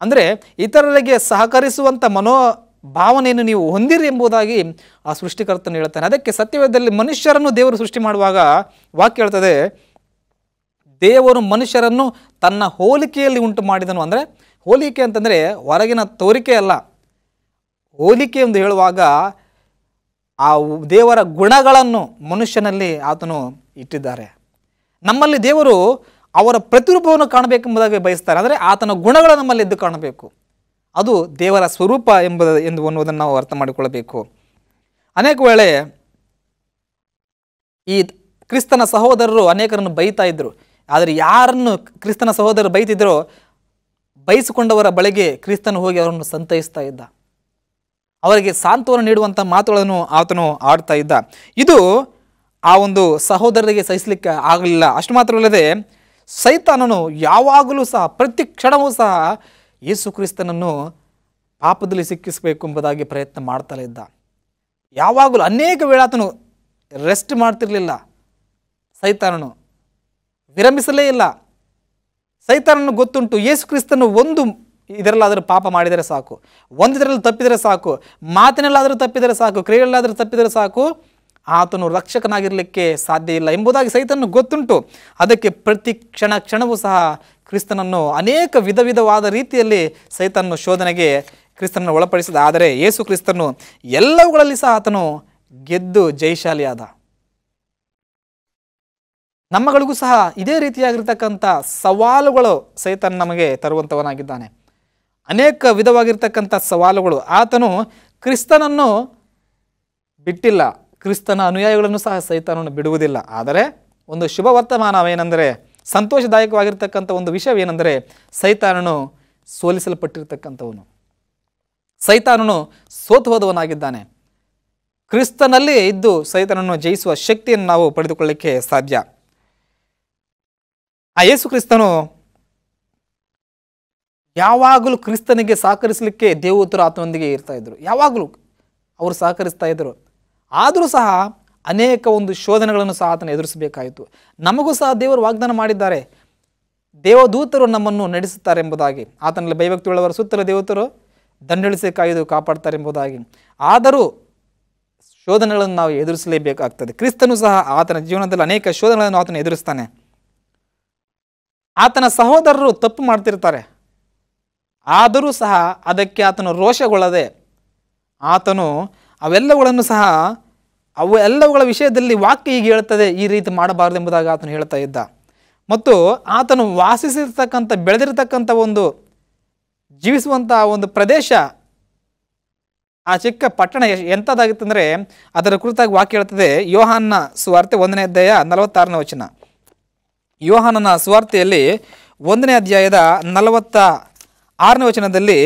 ಅಂದರೆ ಇತರರಿಗೆ ಸಹಕರಿಸುವಂಥ ಮನೋ ಭಾವನೆಯನ್ನು ನೀವು ಹೊಂದಿರಿ ಎಂಬುದಾಗಿ ಆ ಸೃಷ್ಟಿಕರ್ತನು ಹೇಳ್ತಾನೆ ಅದಕ್ಕೆ ಸತ್ಯವೇದದಲ್ಲಿ ಮನುಷ್ಯರನ್ನು ದೇವರು ಸೃಷ್ಟಿ ಮಾಡುವಾಗ ವಾಕ್ಯ ಹೇಳ್ತದೆ ದೇವರು ಮನುಷ್ಯರನ್ನು ತನ್ನ ಹೋಲಿಕೆಯಲ್ಲಿ ಉಂಟು ಮಾಡಿದನು ಅಂದರೆ ಹೋಲಿಕೆ ಅಂತಂದರೆ ಹೊರಗಿನ ತೋರಿಕೆ ಅಲ್ಲ ಹೋಲಿಕೆ ಎಂದು ಹೇಳುವಾಗ ಆ ದೇವರ ಗುಣಗಳನ್ನು ಮನುಷ್ಯನಲ್ಲಿ ಆತನು ಇಟ್ಟಿದ್ದಾರೆ ನಮ್ಮಲ್ಲಿ ದೇವರು ಅವರ ಪ್ರತಿರೂಪವನ್ನು ಕಾಣಬೇಕೆಂಬುದಾಗಿ ಬಯಸ್ತಾರೆ ಅಂದರೆ ಆತನ ಗುಣಗಳು ನಮ್ಮಲ್ಲಿ ಎದ್ದು ಕಾಣಬೇಕು ಅದು ದೇವರ ಸ್ವರೂಪ ಎಂಬ ಎಂದು ಅನ್ನುವುದನ್ನು ನಾವು ಅರ್ಥ ಮಾಡಿಕೊಳ್ಳಬೇಕು ಅನೇಕ ವೇಳೆ ಈ ಕ್ರಿಸ್ತನ ಸಹೋದರರು ಅನೇಕರನ್ನು ಬೈತಾ ಇದ್ದರು ಆದರೆ ಯಾರನ್ನು ಕ್ರಿಸ್ತನ ಸಹೋದರರು ಬೈತಿದ್ರೋ ಬಯಸಿಕೊಂಡವರ ಬಳಿಗೆ ಕ್ರಿಸ್ತನು ಹೋಗಿ ಅವರನ್ನು ಸಂತೈಸ್ತಾ ಇದ್ದ ಅವರಿಗೆ ಸಾಂತ್ವನ ನೀಡುವಂಥ ಮಾತುಗಳನ್ನು ಆತನು ಆಡ್ತಾ ಇದ್ದ ಇದು ಆ ಒಂದು ಸಹೋದರರಿಗೆ ಸಹಿಸಲಿಕ್ಕೆ ಆಗಲಿಲ್ಲ ಅಷ್ಟು ಮಾತ್ರವಲ್ಲದೆ ಸೈತಾನನು ಯಾವಾಗಲೂ ಸಹ ಪ್ರತಿ ಕ್ಷಣವೂ ಸಹ ಯೇಸು ಕ್ರಿಸ್ತನನ್ನು ಪಾಪದಲ್ಲಿ ಸಿಕ್ಕಿಸಬೇಕು ಎಂಬುದಾಗಿ ಪ್ರಯತ್ನ ಮಾಡ್ತಲೇ ಇದ್ದ ಯಾವಾಗಲೂ ಅನೇಕ ವೇಳೆ ಆತನು ರೆಸ್ಟ್ ಮಾಡ್ತಿರಲಿಲ್ಲ ಸೈತಾನನು ವಿರಮಿಸಲೇ ಇಲ್ಲ ಸೈತಾನನು ಗೊತ್ತುಂಟು ಯೇಸು ಕ್ರಿಸ್ತನು ಒಂದು ಇದರಲ್ಲಾದರೂ ಪಾಪ ಮಾಡಿದರೆ ಸಾಕು ಒಂದಿದರಲ್ಲಿ ತಪ್ಪಿದರೆ ಸಾಕು ಮಾತಿನಲ್ಲಾದರೂ ತಪ್ಪಿದರೆ ಸಾಕು ಕ್ರಿಯೆಯಲ್ಲಾದರೂ ತಪ್ಪಿದರೆ ಸಾಕು ಆತನು ರಕ್ಷಕನಾಗಿರಲಿಕ್ಕೆ ಸಾಧ್ಯ ಇಲ್ಲ ಎಂಬುದಾಗಿ ಸೈತನ್ನು ಗೊತ್ತುಂಟು ಅದಕ್ಕೆ ಪ್ರತಿ ಕ್ಷಣ ಕ್ಷಣವೂ ಸಹ ಕ್ರಿಸ್ತನನ್ನು ಅನೇಕ ವಿಧ ವಿಧವಾದ ರೀತಿಯಲ್ಲಿ ಸೈತನ್ನು ಶೋಧನೆಗೆ ಕ್ರಿಸ್ತನನ್ನು ಒಳಪಡಿಸಿದ ಆದರೆ ಯೇಸು ಕ್ರಿಸ್ತನು ಎಲ್ಲವುಗಳಲ್ಲಿ ಸಹ ಆತನು ಗೆದ್ದು ಜಯಶಾಲಿಯಾದ ನಮ್ಮಗಳಿಗೂ ಸಹ ಇದೇ ರೀತಿಯಾಗಿರ್ತಕ್ಕಂಥ ಸವಾಲುಗಳು ಸೈತನ್ ನಮಗೆ ತರುವಂಥವನಾಗಿದ್ದಾನೆ ಅನೇಕ ವಿಧವಾಗಿರ್ತಕ್ಕಂಥ ಸವಾಲುಗಳು ಆತನು ಕ್ರಿಸ್ತನನ್ನು ಬಿಟ್ಟಿಲ್ಲ ಕ್ರಿಸ್ತನ ಅನುಯಾಯಿಗಳನ್ನು ಸಹ ಸೈತಾನನ್ನು ಬಿಡುವುದಿಲ್ಲ ಆದರೆ ಒಂದು ಶುಭ ವರ್ತಮಾನವೇನೆಂದರೆ ಸಂತೋಷದಾಯಕವಾಗಿರ್ತಕ್ಕಂಥ ಒಂದು ವಿಷಯವೇನೆಂದರೆ ಸೈತಾನನು ಸೋಲಿಸಲ್ಪಟ್ಟಿರ್ತಕ್ಕಂಥವನು ಸೈತಾನನು ಸೋತು ಹೋದವನಾಗಿದ್ದಾನೆ ಕ್ರಿಸ್ತನಲ್ಲಿ ಇದ್ದು ಸೈತಾನನ್ನು ಜಯಿಸುವ ಶಕ್ತಿಯನ್ನು ನಾವು ಪಡೆದುಕೊಳ್ಳಿಕ್ಕೆ ಸಾಧ್ಯ ಆ ಯೇಸು ಕ್ರಿಸ್ತನು ಯಾವಾಗಲೂ ಕ್ರಿಸ್ತನಿಗೆ ಸಹಕರಿಸಲಿಕ್ಕೆ ದೇವೋತ್ತರ ಆತನೊಂದಿಗೆ ಇರ್ತಾ ಇದ್ದರು ಯಾವಾಗಲೂ ಅವರು ಸಹಕರಿಸ್ತಾ ಇದ್ದರು ಆದರೂ ಸಹ ಅನೇಕ ಒಂದು ಶೋಧನೆಗಳನ್ನು ಸಹ ಆತನ ಎದುರಿಸಬೇಕಾಯಿತು ನಮಗೂ ಸಹ ದೇವರು ವಾಗ್ದಾನ ಮಾಡಿದ್ದಾರೆ ದೇವದೂತರು ನಮ್ಮನ್ನು ನಡೆಸುತ್ತಾರೆ ಎಂಬುದಾಗಿ ಆತನಲ್ಲಿ ಭಯಭಕ್ತಿ ಉಳ್ಳವರ ಸುತ್ತಲೂ ದೇವತರು ದಂಡಳಿಸಿ ಕಾಯ್ದು ಕಾಪಾಡ್ತಾರೆ ಎಂಬುದಾಗಿ ಆದರೂ ಶೋಧನೆಗಳನ್ನು ನಾವು ಎದುರಿಸಲೇಬೇಕಾಗ್ತದೆ ಕ್ರಿಸ್ತನು ಸಹ ಆತನ ಜೀವನದಲ್ಲಿ ಅನೇಕ ಶೋಧನೆಗಳನ್ನು ಆತನ ಎದುರಿಸ್ತಾನೆ ಆತನ ಸಹೋದರರು ತಪ್ಪು ಮಾಡ್ತಿರ್ತಾರೆ ಆದರೂ ಸಹ ಅದಕ್ಕೆ ಆತನು ರೋಷಗೊಳ್ಳದೆ ಆತನು ಅವೆಲ್ಲವುಗಳನ್ನು ಸಹ ಎಲ್ಲವುಗಳ ವಿಷಯದಲ್ಲಿ ವಾಕ್ಯ ಹೀಗೆ ಹೇಳ್ತದೆ ಈ ರೀತಿ ಮಾಡಬಾರದು ಎಂಬುದಾಗಿ ಆತನು ಹೇಳ್ತಾ ಇದ್ದ ಮತ್ತು ಆತನು ವಾಸಿಸಿರ್ತಕ್ಕಂಥ ಬೆಳೆದಿರತಕ್ಕಂಥ ಒಂದು ಜೀವಿಸುವಂಥ ಒಂದು ಪ್ರದೇಶ ಆ ಚಿಕ್ಕ ಪಟ್ಟಣ ಎಂಥದ್ದಾಗಿತ್ತಂದರೆ ಅದರ ಕುರಿತಾಗಿ ವಾಕ್ಯ ಹೇಳ್ತದೆ ಯೋಹಾನ್ನ ಸುವಾರ್ತೆ ಒಂದನೇ ಅಧ್ಯಾಯ ನಲವತ್ತಾರನೇ ವಚನ ಯೋಹಾನನ ಸುವಾರ್ತೆಯಲ್ಲಿ ಒಂದನೇ ಅಧ್ಯಾಯದ ನಲವತ್ತ ಆರನೇ ವಚನದಲ್ಲಿ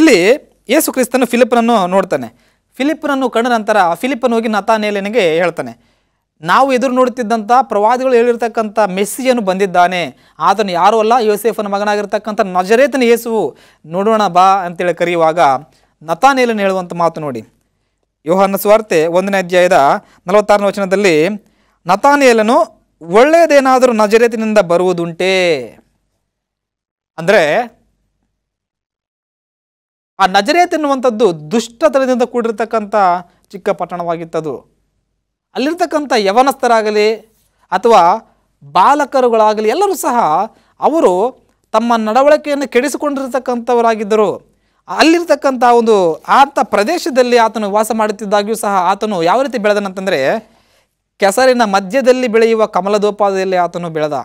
ಇಲ್ಲಿ ಯೇಸು ಕ್ರಿಸ್ತನು ಫಿಲಿಪ್ನನ್ನು ನೋಡ್ತಾನೆ ಫಿಲಿಪ್ಪನನ್ನು ಕಂಡ ನಂತರ ಫಿಲಿಪ್ಪನ ಹೋಗಿ ನತಾನೇಲನಿಗೆ ಹೇಳ್ತಾನೆ ನಾವು ಎದುರು ನೋಡುತ್ತಿದ್ದಂಥ ಪ್ರವಾದಿಗಳು ಹೇಳಿರ್ತಕ್ಕಂಥ ಮೆಸ್ಸಿಯನ್ನು ಬಂದಿದ್ದಾನೆ ಆತನು ಯಾರೂ ಅಲ್ಲ ಯೋಸೇಫನ ಮಗನಾಗಿರ್ತಕ್ಕಂಥ ನಜರೇತನ ಯೇಸುವು ನೋಡೋಣ ಬಾ ಅಂತೇಳಿ ಕರೆಯುವಾಗ ನತಾನೇಲನ್ನು ಹೇಳುವಂಥ ಮಾತು ನೋಡಿ ಯೋಹನ ಸ್ವಾರ್ತೆ ಒಂದನೇ ಅಧ್ಯಾಯದ ನಲವತ್ತಾರನೇ ವಚನದಲ್ಲಿ ನತಾನೇಲನು ಒಳ್ಳೆಯದೇನಾದರೂ ನಜರೇತಿನಿಂದ ಬರುವುದುಂಟೇ ಅಂದರೆ ಆ ನಜರೇತ್ ಎನ್ನುವಂಥದ್ದು ದುಷ್ಟತನದಿಂದ ಕೂಡಿರ್ತಕ್ಕಂಥ ಚಿಕ್ಕ ಪಟ್ಟಣವಾಗಿತ್ತದು ಅಲ್ಲಿರ್ತಕ್ಕಂಥ ಯವನಸ್ಥರಾಗಲಿ ಅಥವಾ ಬಾಲಕರುಗಳಾಗಲಿ ಎಲ್ಲರೂ ಸಹ ಅವರು ತಮ್ಮ ನಡವಳಿಕೆಯನ್ನು ಕೆಡಿಸಿಕೊಂಡಿರ್ತಕ್ಕಂಥವರಾಗಿದ್ದರು ಅಲ್ಲಿರ್ತಕ್ಕಂಥ ಒಂದು ಆತ ಪ್ರದೇಶದಲ್ಲಿ ಆತನು ವಾಸ ಮಾಡುತ್ತಿದ್ದಾಗಿಯೂ ಸಹ ಆತನು ಯಾವ ರೀತಿ ಬೆಳೆದನಂತಂದರೆ ಕೆಸರಿನ ಮಧ್ಯದಲ್ಲಿ ಬೆಳೆಯುವ ಕಮಲದೋಪಾದಿಯಲ್ಲಿ ಆತನು ಬೆಳೆದ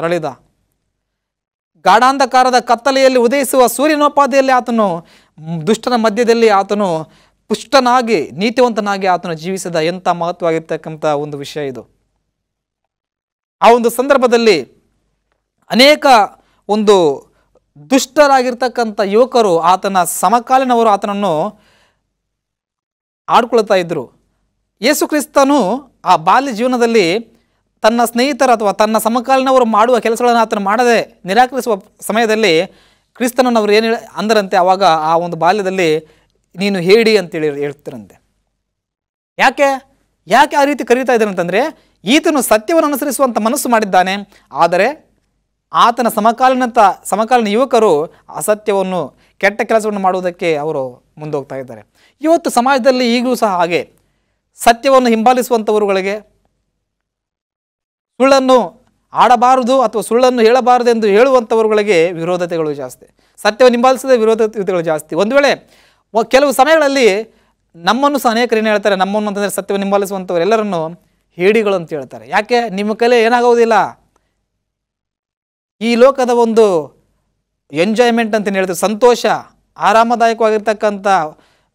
ಅರಳಿದ ಗಾಢಾಂಧಕಾರದ ಕತ್ತಲೆಯಲ್ಲಿ ಉದಯಿಸುವ ಸೂರ್ಯನೋಪಾದಿಯಲ್ಲಿ ಆತನು ದುಷ್ಟನ ಮಧ್ಯದಲ್ಲಿ ಆತನು ಪುಷ್ಟನಾಗಿ ನೀತಿವಂತನಾಗಿ ಆತನು ಜೀವಿಸಿದ ಎಂಥ ಆಗಿರ್ತಕ್ಕಂಥ ಒಂದು ವಿಷಯ ಇದು ಆ ಒಂದು ಸಂದರ್ಭದಲ್ಲಿ ಅನೇಕ ಒಂದು ದುಷ್ಟರಾಗಿರ್ತಕ್ಕಂಥ ಯುವಕರು ಆತನ ಸಮಕಾಲೀನವರು ಆತನನ್ನು ಆಡ್ಕೊಳ್ತಾ ಇದ್ದರು ಯೇಸು ಕ್ರಿಸ್ತನು ಆ ಬಾಲ್ಯ ಜೀವನದಲ್ಲಿ ತನ್ನ ಸ್ನೇಹಿತರು ಅಥವಾ ತನ್ನ ಸಮಕಾಲೀನವರು ಮಾಡುವ ಕೆಲಸಗಳನ್ನು ಆತನು ಮಾಡದೆ ನಿರಾಕರಿಸುವ ಸಮಯದಲ್ಲಿ ಕ್ರಿಸ್ತನನ್ನು ಅವರು ಏನು ಅಂದರಂತೆ ಆವಾಗ ಆ ಒಂದು ಬಾಲ್ಯದಲ್ಲಿ ನೀನು ಹೇಳಿ ಅಂತೇಳಿ ಹೇಳ್ತಿರಂತೆ ಯಾಕೆ ಯಾಕೆ ಆ ರೀತಿ ಕರೀತಾ ಇದ್ದಾರೆ ಈತನು ಸತ್ಯವನ್ನು ಅನುಸರಿಸುವಂಥ ಮನಸ್ಸು ಮಾಡಿದ್ದಾನೆ ಆದರೆ ಆತನ ಸಮಕಾಲೀನತ ಸಮಕಾಲೀನ ಯುವಕರು ಅಸತ್ಯವನ್ನು ಕೆಟ್ಟ ಕೆಲಸವನ್ನು ಮಾಡುವುದಕ್ಕೆ ಅವರು ಮುಂದೋಗ್ತಾ ಇದ್ದಾರೆ ಇವತ್ತು ಸಮಾಜದಲ್ಲಿ ಈಗಲೂ ಸಹ ಹಾಗೆ ಸತ್ಯವನ್ನು ಹಿಂಬಾಲಿಸುವಂಥವರುಗಳಿಗೆ ಸುಳ್ಳನ್ನು ಆಡಬಾರದು ಅಥವಾ ಸುಳ್ಳನ್ನು ಹೇಳಬಾರದು ಎಂದು ಹೇಳುವಂಥವರುಗಳಿಗೆ ವಿರೋಧತೆಗಳು ಜಾಸ್ತಿ ಸತ್ಯವನ್ನು ನಿಂಬಾಲಿಸದೆ ವಿರೋಧತೆಗಳು ಜಾಸ್ತಿ ಒಂದು ವೇಳೆ ಕೆಲವು ಸಮಯಗಳಲ್ಲಿ ನಮ್ಮನ್ನು ಸಹ ಅನೇಕರು ಏನು ಹೇಳ್ತಾರೆ ನಮ್ಮನ್ನು ಅಂತಂದರೆ ಸತ್ಯವನ್ನು ನಿಂಬಾಲಿಸುವಂಥವ್ರು ಎಲ್ಲರನ್ನು ಹೇಡಿಗಳು ಅಂತ ಹೇಳ್ತಾರೆ ಯಾಕೆ ನಿಮ್ಮ ಕಲೆ ಏನಾಗೋದಿಲ್ಲ ಈ ಲೋಕದ ಒಂದು ಎಂಜಾಯ್ಮೆಂಟ್ ಅಂತಲೇ ಹೇಳ್ತೀವಿ ಸಂತೋಷ ಆರಾಮದಾಯಕವಾಗಿರ್ತಕ್ಕಂಥ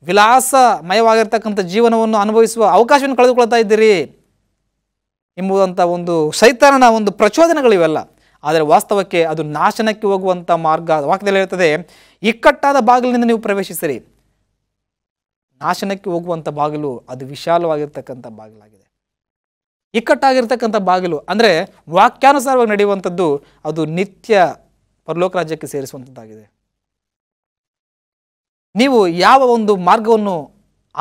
ವಿಲಾಸಮಯವಾಗಿರ್ತಕ್ಕಂಥ ಜೀವನವನ್ನು ಅನುಭವಿಸುವ ಅವಕಾಶವನ್ನು ಕಳೆದುಕೊಳ್ತಾ ಇದ್ದೀರಿ ಎಂಬುದಂಥ ಒಂದು ಸೈತಾನನ ಒಂದು ಪ್ರಚೋದನೆಗಳಿವೆಲ್ಲ ಆದರೆ ವಾಸ್ತವಕ್ಕೆ ಅದು ನಾಶನಕ್ಕೆ ಹೋಗುವಂಥ ಮಾರ್ಗ ವಾಕ್ಯದಲ್ಲಿ ಇರ್ತದೆ ಇಕ್ಕಟ್ಟಾದ ಬಾಗಿಲಿನಿಂದ ನೀವು ಪ್ರವೇಶಿಸಿರಿ ನಾಶನಕ್ಕೆ ಹೋಗುವಂಥ ಬಾಗಿಲು ಅದು ವಿಶಾಲವಾಗಿರ್ತಕ್ಕಂಥ ಬಾಗಿಲಾಗಿದೆ ಇಕ್ಕಟ್ಟಾಗಿರ್ತಕ್ಕಂಥ ಬಾಗಿಲು ಅಂದರೆ ವಾಕ್ಯಾನುಸಾರವಾಗಿ ನಡೆಯುವಂಥದ್ದು ಅದು ನಿತ್ಯ ಪರಲೋಕ ರಾಜ್ಯಕ್ಕೆ ಸೇರಿಸುವಂಥದ್ದಾಗಿದೆ ನೀವು ಯಾವ ಒಂದು ಮಾರ್ಗವನ್ನು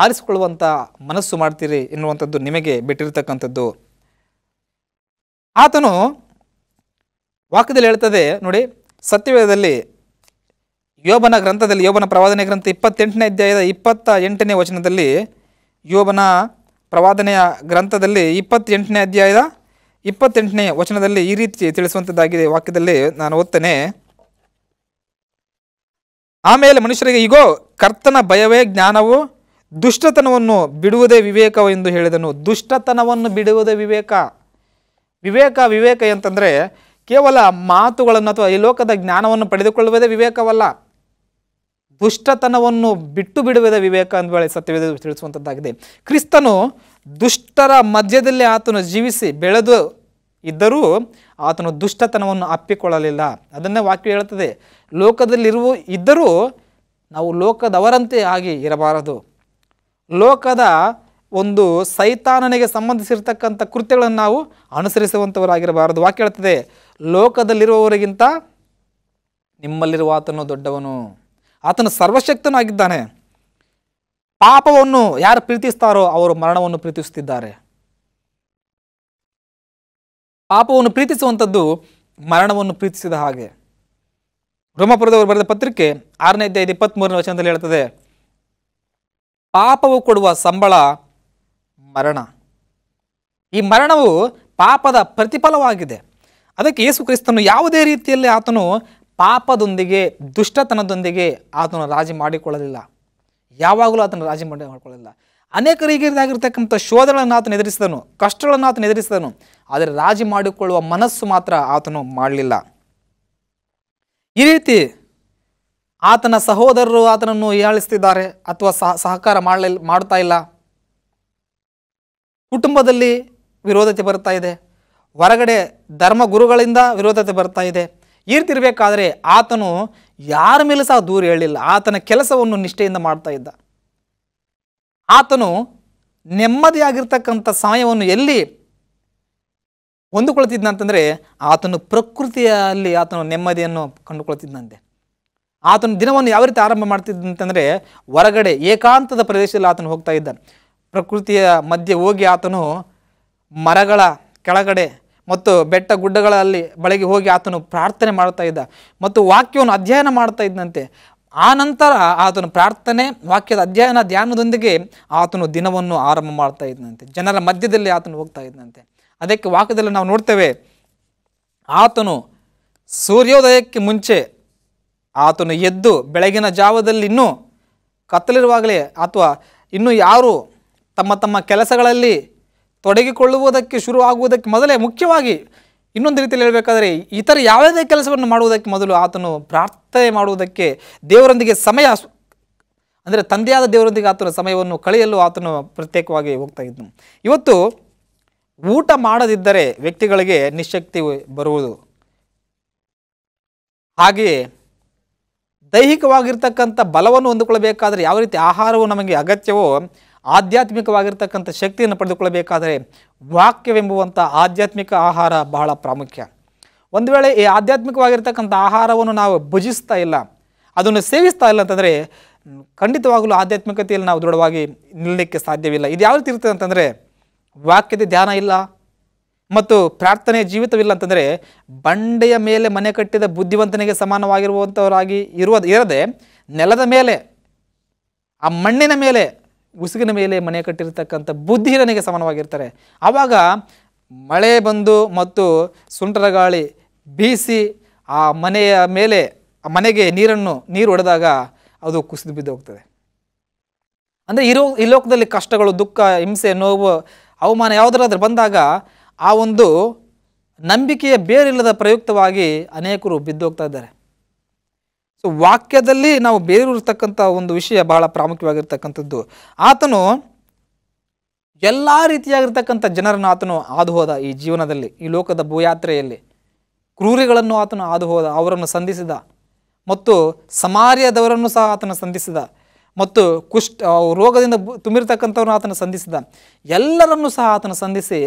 ಆರಿಸಿಕೊಳ್ಳುವಂಥ ಮನಸ್ಸು ಮಾಡ್ತೀರಿ ಎನ್ನುವಂಥದ್ದು ನಿಮಗೆ ಬಿಟ್ಟಿರತಕ್ಕಂಥದ್ದು ಆತನು ವಾಕ್ಯದಲ್ಲಿ ಹೇಳ್ತದೆ ನೋಡಿ ಸತ್ಯವೇದದಲ್ಲಿ ಯೋಬನ ಗ್ರಂಥದಲ್ಲಿ ಯೋಬನ ಪ್ರವಾದನೆ ಗ್ರಂಥ ಇಪ್ಪತ್ತೆಂಟನೇ ಅಧ್ಯಾಯದ ಇಪ್ಪತ್ತ ಎಂಟನೇ ವಚನದಲ್ಲಿ ಯೋಬನ ಪ್ರವಾದನೆಯ ಗ್ರಂಥದಲ್ಲಿ ಇಪ್ಪತ್ತೆಂಟನೇ ಅಧ್ಯಾಯದ ಇಪ್ಪತ್ತೆಂಟನೇ ವಚನದಲ್ಲಿ ಈ ರೀತಿ ತಿಳಿಸುವಂಥದ್ದಾಗಿದೆ ವಾಕ್ಯದಲ್ಲಿ ನಾನು ಓದ್ತೇನೆ ಆಮೇಲೆ ಮನುಷ್ಯರಿಗೆ ಈಗೋ ಕರ್ತನ ಭಯವೇ ಜ್ಞಾನವು ದುಷ್ಟತನವನ್ನು ಬಿಡುವುದೇ ವಿವೇಕವು ಎಂದು ಹೇಳಿದನು ದುಷ್ಟತನವನ್ನು ಬಿಡುವುದೇ ವಿವೇಕ ವಿವೇಕ ವಿವೇಕ ಅಂತಂದರೆ ಕೇವಲ ಮಾತುಗಳನ್ನು ಅಥವಾ ಈ ಲೋಕದ ಜ್ಞಾನವನ್ನು ಪಡೆದುಕೊಳ್ಳುವುದೇ ವಿವೇಕವಲ್ಲ ದುಷ್ಟತನವನ್ನು ಬಿಟ್ಟು ಬಿಡುವುದೇ ವಿವೇಕ ಹೇಳಿ ಸತ್ಯವೇದ ತಿಳಿಸುವಂಥದ್ದಾಗಿದೆ ಕ್ರಿಸ್ತನು ದುಷ್ಟರ ಮಧ್ಯದಲ್ಲಿ ಆತನು ಜೀವಿಸಿ ಬೆಳೆದು ಇದ್ದರೂ ಆತನು ದುಷ್ಟತನವನ್ನು ಅಪ್ಪಿಕೊಳ್ಳಲಿಲ್ಲ ಅದನ್ನೇ ವಾಕ್ಯ ಹೇಳುತ್ತದೆ ಲೋಕದಲ್ಲಿರುವ ಇದ್ದರೂ ನಾವು ಲೋಕದವರಂತೆ ಆಗಿ ಇರಬಾರದು ಲೋಕದ ಒಂದು ಸೈತಾನನಿಗೆ ಸಂಬಂಧಿಸಿರ್ತಕ್ಕಂಥ ಕೃತ್ಯಗಳನ್ನು ನಾವು ಅನುಸರಿಸುವಂಥವರಾಗಿರಬಾರದು ವಾಕ್ಯ ಹೇಳ್ತದೆ ಲೋಕದಲ್ಲಿರುವವರಿಗಿಂತ ನಿಮ್ಮಲ್ಲಿರುವ ಆತನು ದೊಡ್ಡವನು ಆತನು ಸರ್ವಶಕ್ತನಾಗಿದ್ದಾನೆ ಪಾಪವನ್ನು ಯಾರು ಪ್ರೀತಿಸ್ತಾರೋ ಅವರು ಮರಣವನ್ನು ಪ್ರೀತಿಸುತ್ತಿದ್ದಾರೆ ಪಾಪವನ್ನು ಪ್ರೀತಿಸುವಂಥದ್ದು ಮರಣವನ್ನು ಪ್ರೀತಿಸಿದ ಹಾಗೆ ರೋಮಪುರದವರು ಬರೆದ ಪತ್ರಿಕೆ ಆರನೇ ಅಧ್ಯಾಯದ ಮೂರನೇ ವಚನದಲ್ಲಿ ಹೇಳ್ತದೆ ಪಾಪವು ಕೊಡುವ ಸಂಬಳ ಮರಣ ಈ ಮರಣವು ಪಾಪದ ಪ್ರತಿಫಲವಾಗಿದೆ ಅದಕ್ಕೆ ಯೇಸು ಕ್ರಿಸ್ತನು ಯಾವುದೇ ರೀತಿಯಲ್ಲಿ ಆತನು ಪಾಪದೊಂದಿಗೆ ದುಷ್ಟತನದೊಂದಿಗೆ ಆತನು ರಾಜಿ ಮಾಡಿಕೊಳ್ಳಲಿಲ್ಲ ಯಾವಾಗಲೂ ಆತನು ರಾಜಿ ಮಾಡಿ ಮಾಡಿಕೊಳ್ಳಲಿಲ್ಲ ಅನೇಕ ರೀತಿಯಾಗಿರ್ತಕ್ಕಂಥ ಶೋಧಗಳನ್ನು ಆತನು ಎದುರಿಸಿದನು ಕಷ್ಟಗಳನ್ನು ಆತನು ಎದುರಿಸಿದನು ಆದರೆ ರಾಜಿ ಮಾಡಿಕೊಳ್ಳುವ ಮನಸ್ಸು ಮಾತ್ರ ಆತನು ಮಾಡಲಿಲ್ಲ ಈ ರೀತಿ ಆತನ ಸಹೋದರರು ಆತನನ್ನು ಏಳಿಸ್ತಿದ್ದಾರೆ ಅಥವಾ ಸಹಕಾರ ಮಾಡಲಿಲ್ಲ ಮಾಡ್ತಾ ಇಲ್ಲ ಕುಟುಂಬದಲ್ಲಿ ವಿರೋಧತೆ ಬರ್ತಾ ಇದೆ ಹೊರಗಡೆ ಧರ್ಮ ಗುರುಗಳಿಂದ ವಿರೋಧತೆ ಬರ್ತಾ ಇದೆ ಇರ್ತಿರ್ಬೇಕಾದ್ರೆ ಆತನು ಯಾರ ಮೇಲೆ ಸಹ ದೂರ ಹೇಳಿಲ್ಲ ಆತನ ಕೆಲಸವನ್ನು ನಿಷ್ಠೆಯಿಂದ ಮಾಡ್ತಾ ಇದ್ದ ಆತನು ನೆಮ್ಮದಿಯಾಗಿರ್ತಕ್ಕಂಥ ಸಮಯವನ್ನು ಎಲ್ಲಿ ಹೊಂದಿಕೊಳ್ತಿದ್ದಂತಂದರೆ ಆತನು ಪ್ರಕೃತಿಯಲ್ಲಿ ಆತನು ನೆಮ್ಮದಿಯನ್ನು ಕಂಡುಕೊಳ್ತಿದ್ದಂತೆ ಆತನ ದಿನವನ್ನು ಯಾವ ರೀತಿ ಆರಂಭ ಮಾಡ್ತಿದ್ದಂತಂದರೆ ಹೊರಗಡೆ ಏಕಾಂತದ ಪ್ರದೇಶದಲ್ಲಿ ಆತನು ಹೋಗ್ತಾ ಇದ್ದ ಪ್ರಕೃತಿಯ ಮಧ್ಯೆ ಹೋಗಿ ಆತನು ಮರಗಳ ಕೆಳಗಡೆ ಮತ್ತು ಬೆಟ್ಟ ಗುಡ್ಡಗಳಲ್ಲಿ ಬೆಳಗ್ಗೆ ಹೋಗಿ ಆತನು ಪ್ರಾರ್ಥನೆ ಮಾಡ್ತಾ ಇದ್ದ ಮತ್ತು ವಾಕ್ಯವನ್ನು ಅಧ್ಯಯನ ಮಾಡ್ತಾ ಇದ್ದಂತೆ ಆ ನಂತರ ಆತನು ಪ್ರಾರ್ಥನೆ ವಾಕ್ಯದ ಅಧ್ಯಯನ ಧ್ಯಾನದೊಂದಿಗೆ ಆತನು ದಿನವನ್ನು ಆರಂಭ ಮಾಡ್ತಾ ಇದ್ದಂತೆ ಜನರ ಮಧ್ಯದಲ್ಲಿ ಆತನು ಹೋಗ್ತಾ ಇದ್ದಂತೆ ಅದಕ್ಕೆ ವಾಕ್ಯದಲ್ಲಿ ನಾವು ನೋಡ್ತೇವೆ ಆತನು ಸೂರ್ಯೋದಯಕ್ಕೆ ಮುಂಚೆ ಆತನು ಎದ್ದು ಬೆಳಗಿನ ಜಾವದಲ್ಲಿ ಇನ್ನೂ ಕತ್ತಲಿರುವಾಗಲೇ ಅಥವಾ ಇನ್ನೂ ಯಾರು ತಮ್ಮ ತಮ್ಮ ಕೆಲಸಗಳಲ್ಲಿ ತೊಡಗಿಕೊಳ್ಳುವುದಕ್ಕೆ ಶುರು ಆಗುವುದಕ್ಕೆ ಮೊದಲೇ ಮುಖ್ಯವಾಗಿ ಇನ್ನೊಂದು ರೀತಿಯಲ್ಲಿ ಹೇಳಬೇಕಾದ್ರೆ ಇತರ ಯಾವುದೇ ಕೆಲಸವನ್ನು ಮಾಡುವುದಕ್ಕೆ ಮೊದಲು ಆತನು ಪ್ರಾರ್ಥನೆ ಮಾಡುವುದಕ್ಕೆ ದೇವರೊಂದಿಗೆ ಸಮಯ ಅಂದರೆ ತಂದೆಯಾದ ದೇವರೊಂದಿಗೆ ಆತನ ಸಮಯವನ್ನು ಕಳೆಯಲು ಆತನು ಪ್ರತ್ಯೇಕವಾಗಿ ಹೋಗ್ತಾ ಇದ್ನು ಇವತ್ತು ಊಟ ಮಾಡದಿದ್ದರೆ ವ್ಯಕ್ತಿಗಳಿಗೆ ನಿಶಕ್ತಿ ಬರುವುದು ಹಾಗೆಯೇ ದೈಹಿಕವಾಗಿರ್ತಕ್ಕಂಥ ಬಲವನ್ನು ಹೊಂದಿಕೊಳ್ಳಬೇಕಾದರೆ ಯಾವ ರೀತಿ ಆಹಾರವು ನಮಗೆ ಅಗತ್ಯವೋ ಆಧ್ಯಾತ್ಮಿಕವಾಗಿರ್ತಕ್ಕಂಥ ಶಕ್ತಿಯನ್ನು ಪಡೆದುಕೊಳ್ಳಬೇಕಾದರೆ ವಾಕ್ಯವೆಂಬುವಂಥ ಆಧ್ಯಾತ್ಮಿಕ ಆಹಾರ ಬಹಳ ಪ್ರಾಮುಖ್ಯ ಒಂದು ವೇಳೆ ಈ ಆಧ್ಯಾತ್ಮಿಕವಾಗಿರ್ತಕ್ಕಂಥ ಆಹಾರವನ್ನು ನಾವು ಭುಜಿಸ್ತಾ ಇಲ್ಲ ಅದನ್ನು ಸೇವಿಸ್ತಾ ಇಲ್ಲ ಅಂತಂದರೆ ಖಂಡಿತವಾಗಲೂ ಆಧ್ಯಾತ್ಮಿಕತೆಯಲ್ಲಿ ನಾವು ದೃಢವಾಗಿ ನಿಲ್ಲಲಿಕ್ಕೆ ಸಾಧ್ಯವಿಲ್ಲ ಇದು ಯಾವ ರೀತಿ ಇರ್ತದೆ ಅಂತಂದರೆ ವಾಕ್ಯದ ಧ್ಯಾನ ಇಲ್ಲ ಮತ್ತು ಪ್ರಾರ್ಥನೆ ಜೀವಿತವಿಲ್ಲ ಅಂತಂದರೆ ಬಂಡೆಯ ಮೇಲೆ ಮನೆ ಕಟ್ಟಿದ ಬುದ್ಧಿವಂತನಿಗೆ ಸಮಾನವಾಗಿರುವಂಥವರಾಗಿ ಇರುವ ಇರದೆ ನೆಲದ ಮೇಲೆ ಆ ಮಣ್ಣಿನ ಮೇಲೆ ಉಸುಗಿನ ಮೇಲೆ ಮನೆ ಕಟ್ಟಿರ್ತಕ್ಕಂಥ ಬುದ್ಧಿರನಿಗೆ ಸಮಾನವಾಗಿರ್ತಾರೆ ಆವಾಗ ಮಳೆ ಬಂದು ಮತ್ತು ಸುಂಟರ ಗಾಳಿ ಬೀಸಿ ಆ ಮನೆಯ ಮೇಲೆ ಆ ಮನೆಗೆ ನೀರನ್ನು ನೀರು ಹೊಡೆದಾಗ ಅದು ಕುಸಿದು ಬಿದ್ದು ಹೋಗ್ತದೆ ಅಂದರೆ ಇರೋ ಈ ಲೋಕದಲ್ಲಿ ಕಷ್ಟಗಳು ದುಃಖ ಹಿಂಸೆ ನೋವು ಅವಮಾನ ಯಾವುದರಾದ್ರೂ ಬಂದಾಗ ಆ ಒಂದು ನಂಬಿಕೆಯ ಬೇರಿಲ್ಲದ ಪ್ರಯುಕ್ತವಾಗಿ ಅನೇಕರು ಬಿದ್ದೋಗ್ತಾ ಇದ್ದಾರೆ ಸೊ ವಾಕ್ಯದಲ್ಲಿ ನಾವು ಬೇರೂರ್ತಕ್ಕಂಥ ಒಂದು ವಿಷಯ ಬಹಳ ಪ್ರಾಮುಖ್ಯವಾಗಿರ್ತಕ್ಕಂಥದ್ದು ಆತನು ಎಲ್ಲ ರೀತಿಯಾಗಿರ್ತಕ್ಕಂಥ ಜನರನ್ನು ಆತನು ಹಾದು ಹೋದ ಈ ಜೀವನದಲ್ಲಿ ಈ ಲೋಕದ ಭೂಯಾತ್ರೆಯಲ್ಲಿ ಕ್ರೂರಿಗಳನ್ನು ಆತನು ಹಾದು ಹೋದ ಅವರನ್ನು ಸಂಧಿಸಿದ ಮತ್ತು ಸಮಾರ್ಯದವರನ್ನು ಸಹ ಆತನು ಸಂಧಿಸಿದ ಮತ್ತು ಕುಷ್ಠ ರೋಗದಿಂದ ತುಂಬಿರ್ತಕ್ಕಂಥವ್ರನ್ನ ಆತನು ಸಂಧಿಸಿದ ಎಲ್ಲರನ್ನೂ ಸಹ ಆತನು ಸಂಧಿಸಿ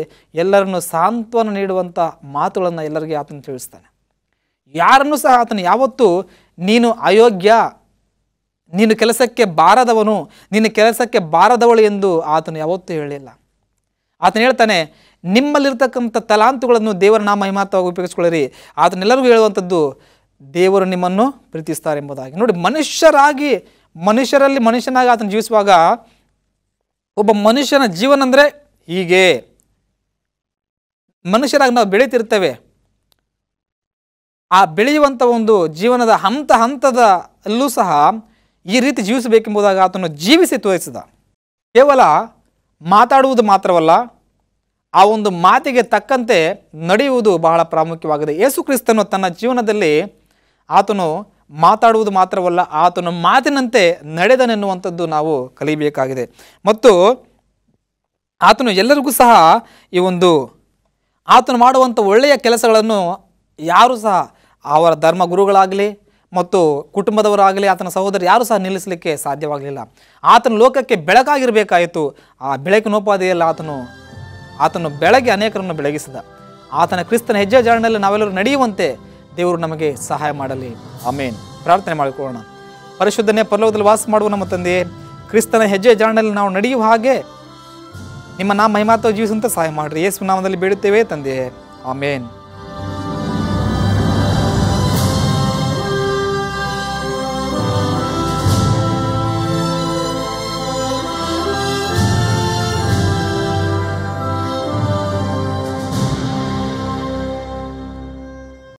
ಎಲ್ಲರನ್ನು ಸಾಂತ್ವನ ನೀಡುವಂಥ ಮಾತುಗಳನ್ನು ಎಲ್ಲರಿಗೆ ಆತನು ತಿಳಿಸ್ತಾನೆ ಯಾರನ್ನು ಸಹ ಆತನು ಯಾವತ್ತೂ ನೀನು ಅಯೋಗ್ಯ ನೀನು ಕೆಲಸಕ್ಕೆ ಬಾರದವನು ನಿನ್ನ ಕೆಲಸಕ್ಕೆ ಬಾರದವಳು ಎಂದು ಆತನು ಯಾವತ್ತೂ ಹೇಳಲಿಲ್ಲ ಆತನು ಹೇಳ್ತಾನೆ ನಿಮ್ಮಲ್ಲಿರ್ತಕ್ಕಂಥ ತಲಾಂತುಗಳನ್ನು ದೇವರ ನಾಮ ಹಿಮಾತವಾಗಿ ಉಪಯೋಗಿಸ್ಕೊಳ್ಳಿರಿ ಆತನೆಲ್ಲರಿಗೂ ಹೇಳುವಂಥದ್ದು ದೇವರು ನಿಮ್ಮನ್ನು ಪ್ರೀತಿಸ್ತಾರೆ ಎಂಬುದಾಗಿ ನೋಡಿ ಮನುಷ್ಯರಾಗಿ ಮನುಷ್ಯರಲ್ಲಿ ಮನುಷ್ಯನಾಗಿ ಆತನು ಜೀವಿಸುವಾಗ ಒಬ್ಬ ಮನುಷ್ಯನ ಜೀವನ ಅಂದರೆ ಹೀಗೆ ಮನುಷ್ಯರಾಗಿ ನಾವು ಬೆಳೀತಿರ್ತೇವೆ ಆ ಬೆಳೆಯುವಂಥ ಒಂದು ಜೀವನದ ಹಂತ ಹಂತದಲ್ಲೂ ಸಹ ಈ ರೀತಿ ಜೀವಿಸಬೇಕೆಂಬುದಾಗ ಆತನು ಜೀವಿಸಿ ತೋರಿಸಿದ ಕೇವಲ ಮಾತಾಡುವುದು ಮಾತ್ರವಲ್ಲ ಆ ಒಂದು ಮಾತಿಗೆ ತಕ್ಕಂತೆ ನಡೆಯುವುದು ಬಹಳ ಪ್ರಾಮುಖ್ಯವಾಗಿದೆ ಯೇಸು ಕ್ರಿಸ್ತನು ತನ್ನ ಜೀವನದಲ್ಲಿ ಆತನು ಮಾತಾಡುವುದು ಮಾತ್ರವಲ್ಲ ಆತನು ಮಾತಿನಂತೆ ನಡೆದನೆನ್ನುವಂಥದ್ದು ನಾವು ಕಲಿಬೇಕಾಗಿದೆ ಮತ್ತು ಆತನು ಎಲ್ಲರಿಗೂ ಸಹ ಈ ಒಂದು ಆತನು ಮಾಡುವಂಥ ಒಳ್ಳೆಯ ಕೆಲಸಗಳನ್ನು ಯಾರು ಸಹ ಅವರ ಧರ್ಮಗುರುಗಳಾಗಲಿ ಮತ್ತು ಕುಟುಂಬದವರಾಗಲಿ ಆತನ ಸಹೋದರ ಯಾರು ಸಹ ನಿಲ್ಲಿಸಲಿಕ್ಕೆ ಸಾಧ್ಯವಾಗಲಿಲ್ಲ ಆತನ ಲೋಕಕ್ಕೆ ಬೆಳಕಾಗಿರಬೇಕಾಯಿತು ಆ ಉಪಾಧಿಯಲ್ಲಿ ಆತನು ಆತನು ಬೆಳಗ್ಗೆ ಅನೇಕರನ್ನು ಬೆಳಗಿಸಿದ ಆತನ ಕ್ರಿಸ್ತನ ಹೆಜ್ಜೆ ಜಾಡಿನಲ್ಲಿ ನಾವೆಲ್ಲರೂ ನಡೆಯುವಂತೆ ದೇವರು ನಮಗೆ ಸಹಾಯ ಮಾಡಲಿ ಆಮೇನ್ ಪ್ರಾರ್ಥನೆ ಮಾಡಿಕೊಳ್ಳೋಣ ಪರಿಶುದ್ಧನೇ ಪಲ್ಲವದಲ್ಲಿ ವಾಸ ಮಾಡುವ ನಮ್ಮ ತಂದೆಯೇ ಕ್ರಿಸ್ತನ ಹೆಜ್ಜೆ ಜಾಡಿನಲ್ಲಿ ನಾವು ನಡೆಯುವ ಹಾಗೆ ನಿಮ್ಮ ನಾಮ ಮಹಿಮಾತ್ವ ಜೀವಿಸುವಂತೆ ಸಹಾಯ ಮಾಡಿರಿ ಯೇಸು ನಾಮದಲ್ಲಿ ಬೇಡುತ್ತೇವೆ ತಂದೆಯೇ ಆಮೇನ್